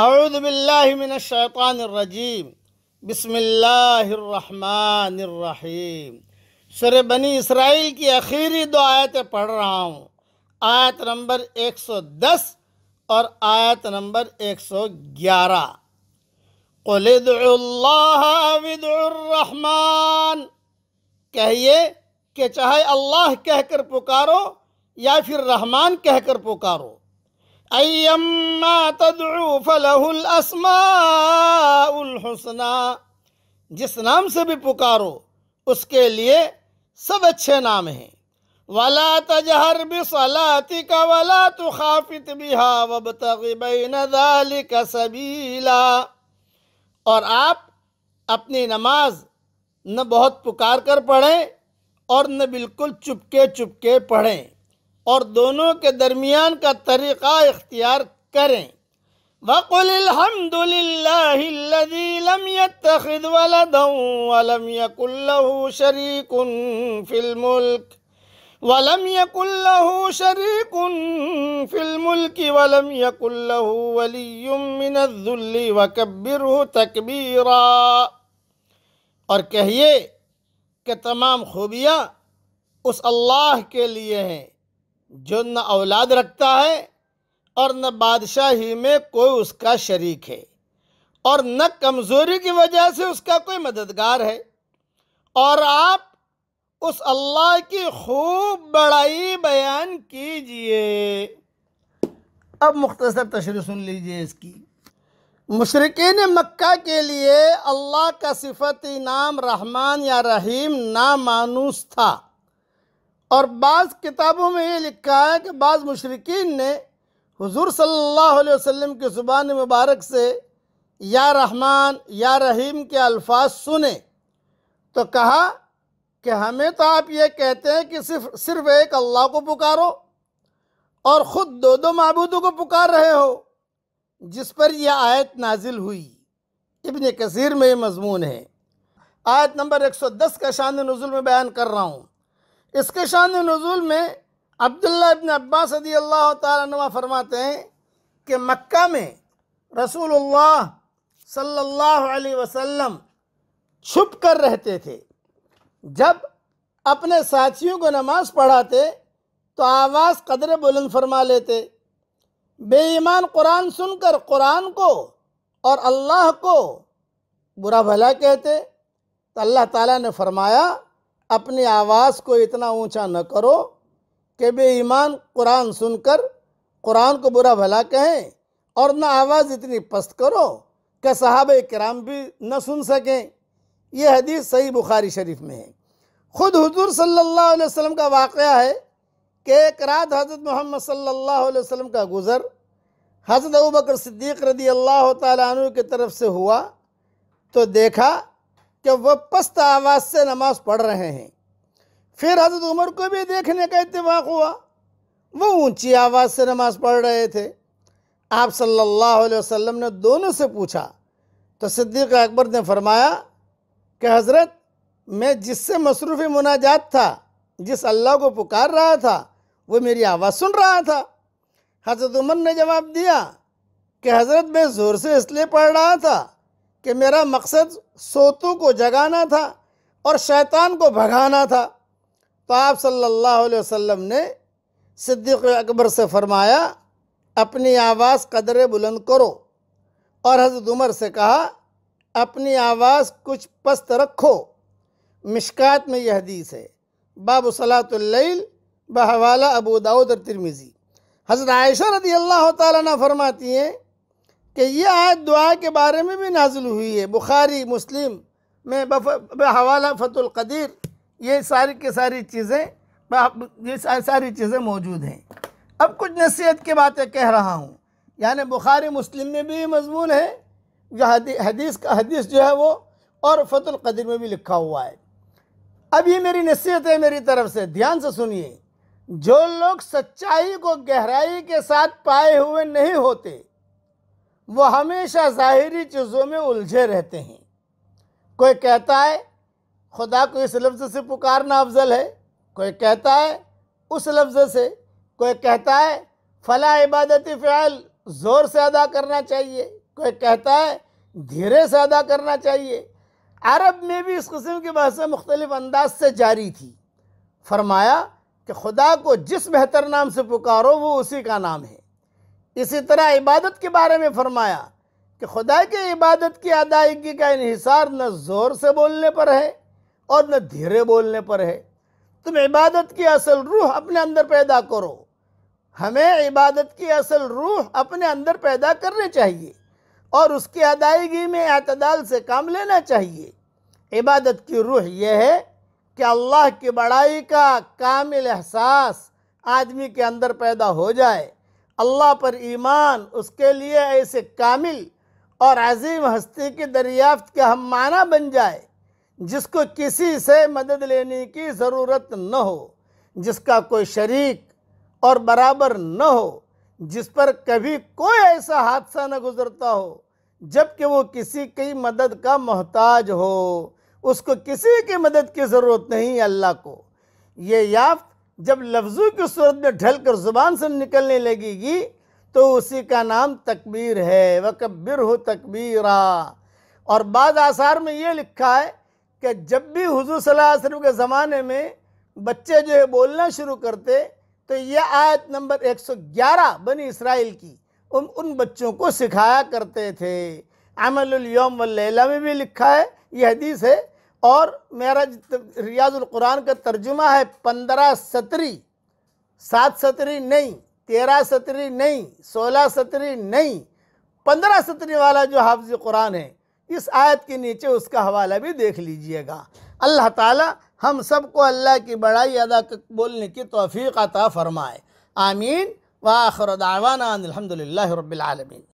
اعوذ باللہ من الشیطان الرجیم بسم اللہ الرحمن الرحیم سر بنی اسرائیل کی اخیری دو آیتیں پڑھ رہا ہوں آیت نمبر ایک سو دس اور آیت نمبر ایک سو گیارہ اللَّهَ اللّہ الرَّحْمَانِ کہیے کہ چاہے اللہ کہہ کر پکارو یا پھر رحمان کہہ کر پکارو الاسماء الحسن جس نام سے بھی پکارو اس کے لیے سب اچھے نام ہیں ولا تجہر سلاتی ولا تخافت بها وابتغ ہا ذلك سبیلا اور آپ اپنی نماز نہ بہت پکار کر پڑھیں اور نہ بالکل چپکے چپکے پڑھیں اور دونوں کے درمیان کا طریقہ اختیار کریں فِي الْمُلْكِ وَلَمْ اللہ لَهُ شَرِيكٌ فِي الْمُلْكِ وَلَمْ فل لَهُ وَلِيٌّ مِّنَ الذُّلِّ وَكَبِّرْهُ تَكْبِيرًا اور کہیے کہ تمام خوبیاں اس اللہ کے لیے ہیں جو نہ اولاد رکھتا ہے اور نہ بادشاہ ہی میں کوئی اس کا شریک ہے اور نہ کمزوری کی وجہ سے اس کا کوئی مددگار ہے اور آپ اس اللہ کی خوب بڑائی بیان کیجئے اب مختصر تشریح سن لیجئے اس کی مشرقین مکہ کے لیے اللہ کا صفت نام رحمان یا رحیم نامانوس تھا اور بعض کتابوں میں یہ لکھا ہے کہ بعض مشرقین نے حضور صلی اللہ علیہ وسلم کی زبان مبارک سے یا رحمان یا رحیم کے الفاظ سنے تو کہا کہ ہمیں تو آپ یہ کہتے ہیں کہ صرف صرف ایک اللہ کو پکارو اور خود دو دو معبودوں کو پکار رہے ہو جس پر یہ آیت نازل ہوئی ابن کثیر میں یہ مضمون ہے آیت نمبر ایک سو دس کا شان نزل میں بیان کر رہا ہوں اس کے شان نزول میں عبداللہ ابن عباس صدی اللہ تعالیٰ نما فرماتے ہیں کہ مکہ میں رسول اللہ صلی اللہ علیہ وسلم چھپ کر رہتے تھے جب اپنے ساتھیوں کو نماز پڑھاتے تو آواز قدر بلند فرما لیتے بے ایمان قرآن سن کر قرآن کو اور اللہ کو برا بھلا کہتے تو اللہ تعالیٰ نے فرمایا اپنی آواز کو اتنا اونچا نہ کرو کہ بے ایمان قرآن سن کر قرآن کو برا بھلا کہیں اور نہ آواز اتنی پست کرو کہ صحابہ کرام بھی نہ سن سکیں یہ حدیث صحیح بخاری شریف میں ہے خود حضور صلی اللہ علیہ وسلم کا واقعہ ہے کہ ایک رات حضرت محمد صلی اللہ علیہ وسلم کا گزر حضرت ابوبکر صدیق رضی اللہ تعالیٰ عنہ کی طرف سے ہوا تو دیکھا کہ وہ پست آواز سے نماز پڑھ رہے ہیں پھر حضرت عمر کو بھی دیکھنے کا اتفاق ہوا وہ اونچی آواز سے نماز پڑھ رہے تھے آپ صلی اللہ علیہ وسلم نے دونوں سے پوچھا تو صدیق اکبر نے فرمایا کہ حضرت میں جس سے مصروف مناجات تھا جس اللہ کو پکار رہا تھا وہ میری آواز سن رہا تھا حضرت عمر نے جواب دیا کہ حضرت میں زور سے اس لیے پڑھ رہا تھا کہ میرا مقصد سوتو کو جگانا تھا اور شیطان کو بھگانا تھا تو آپ صلی اللہ علیہ وسلم نے صدیق اکبر سے فرمایا اپنی آواز قدر بلند کرو اور حضرت عمر سے کہا اپنی آواز کچھ پست رکھو مشکات میں یہ حدیث ہے باب صلاة اللیل بحوالہ ابو اور ترمیزی حضرت عائشہ رضی اللہ تعالیٰ نے فرماتی ہیں کہ یہ آیت دعا کے بارے میں بھی نازل ہوئی ہے بخاری مسلم میں بحوالہ فت القدیر یہ ساری کے ساری چیزیں یہ ساری چیزیں موجود ہیں اب کچھ نصیحت کی باتیں کہہ رہا ہوں یعنی بخاری مسلم میں بھی مضمون ہے جو حدیث کا حدیث جو ہے وہ اور فت القدیر میں بھی لکھا ہوا ہے اب یہ میری نصیحت ہے میری طرف سے دھیان سے سنیے جو لوگ سچائی کو گہرائی کے ساتھ پائے ہوئے نہیں ہوتے وہ ہمیشہ ظاہری چیزوں میں الجھے رہتے ہیں کوئی کہتا ہے خدا کو اس لفظ سے پکارنا افضل ہے کوئی کہتا ہے اس لفظ سے کوئی کہتا ہے فلاں عبادتی فعل زور سے ادا کرنا چاہیے کوئی کہتا ہے دھیرے سے ادا کرنا چاہیے عرب میں بھی اس قسم کی بحثیں مختلف انداز سے جاری تھی فرمایا کہ خدا کو جس بہتر نام سے پکارو وہ اسی کا نام ہے اسی طرح عبادت کے بارے میں فرمایا کہ خدا کے عبادت کی ادائیگی کا انحصار نہ زور سے بولنے پر ہے اور نہ دھیرے بولنے پر ہے تم عبادت کی اصل روح اپنے اندر پیدا کرو ہمیں عبادت کی اصل روح اپنے اندر پیدا کرنی چاہیے اور اس کی ادائیگی میں اعتدال سے کام لینا چاہیے عبادت کی روح یہ ہے کہ اللہ کی بڑائی کا کامل احساس آدمی کے اندر پیدا ہو جائے اللہ پر ایمان اس کے لیے ایسے کامل اور عظیم ہستی کی دریافت کا ہم معنی بن جائے جس کو کسی سے مدد لینے کی ضرورت نہ ہو جس کا کوئی شریک اور برابر نہ ہو جس پر کبھی کوئی ایسا حادثہ نہ گزرتا ہو جب کہ وہ کسی کی مدد کا محتاج ہو اس کو کسی کی مدد کی ضرورت نہیں اللہ کو یہ یافت جب لفظوں کی صورت میں ڈھل کر زبان سے نکلنے لگے گی تو اسی کا نام تکبیر ہے وکبر ہو اور بعض آثار میں یہ لکھا ہے کہ جب بھی حضور صلی اللہ علیہ وسلم کے زمانے میں بچے جو ہے بولنا شروع کرتے تو یہ آیت نمبر ایک سو گیارہ بنی اسرائیل کی ان بچوں کو سکھایا کرتے تھے عمل الیوم واللیلہ میں بھی لکھا ہے یہ حدیث ہے اور میرا ریاض القرآن کا ترجمہ ہے پندرہ ستری سات ستری نہیں تیرہ ستری نہیں سولہ ستری نہیں پندرہ ستری والا جو حافظ قرآن ہے اس آیت کے نیچے اس کا حوالہ بھی دیکھ لیجئے گا اللہ تعالی ہم سب کو اللہ کی بڑائی ادا بولنے کی توفیق عطا فرمائے آمین وآخر دعوانا الحمد للہ رب العالمین